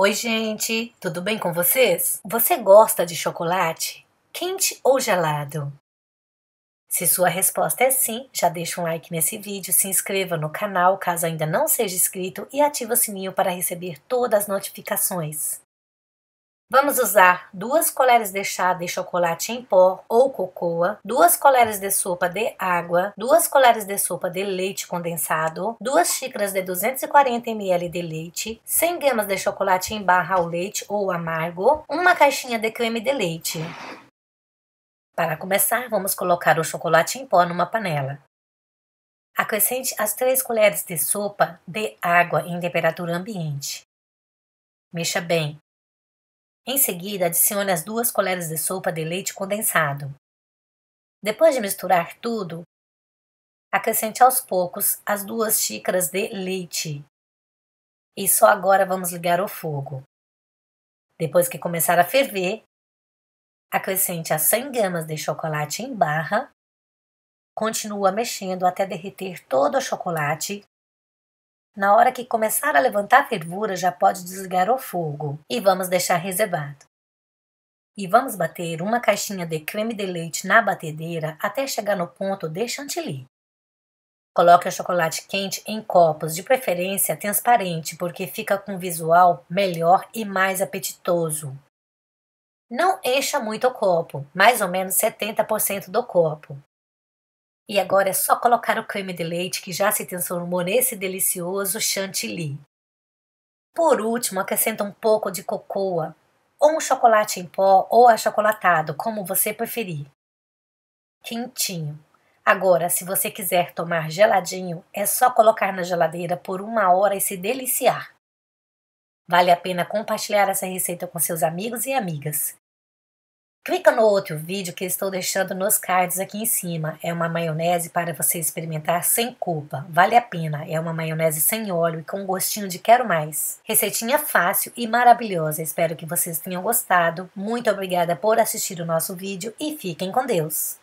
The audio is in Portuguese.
Oi, gente, tudo bem com vocês? Você gosta de chocolate quente ou gelado? Se sua resposta é sim, já deixa um like nesse vídeo, se inscreva no canal caso ainda não seja inscrito e ative o sininho para receber todas as notificações. Vamos usar duas colheres de chá de chocolate em pó ou cocoa, duas colheres de sopa de água, duas colheres de sopa de leite condensado, duas xícaras de 240 ml de leite, 100 gramas de chocolate em barra ao leite ou amargo, uma caixinha de creme de leite. Para começar, vamos colocar o chocolate em pó numa panela. Acrescente as 3 colheres de sopa de água em temperatura ambiente. Mexa bem em seguida, adicione as duas colheres de sopa de leite condensado. Depois de misturar tudo, acrescente aos poucos as duas xícaras de leite. E só agora vamos ligar o fogo. Depois que começar a ferver, acrescente as 100 gramas de chocolate em barra. Continua mexendo até derreter todo o chocolate na hora que começar a levantar a fervura, já pode desligar o fogo e vamos deixar reservado. E vamos bater uma caixinha de creme de leite na batedeira até chegar no ponto de chantilly. Coloque o chocolate quente em copos, de preferência transparente, porque fica com um visual melhor e mais apetitoso. Não encha muito o copo, mais ou menos 70% do copo. E agora é só colocar o creme de leite que já se transformou nesse delicioso chantilly. Por último, acrescenta um pouco de cocoa, ou um chocolate em pó ou achocolatado, como você preferir. Quentinho. Agora, se você quiser tomar geladinho, é só colocar na geladeira por uma hora e se deliciar. Vale a pena compartilhar essa receita com seus amigos e amigas. Clica no outro vídeo que estou deixando nos cards aqui em cima. É uma maionese para você experimentar sem culpa. Vale a pena. É uma maionese sem óleo e com gostinho de quero mais. Receitinha fácil e maravilhosa. Espero que vocês tenham gostado. Muito obrigada por assistir o nosso vídeo e fiquem com Deus.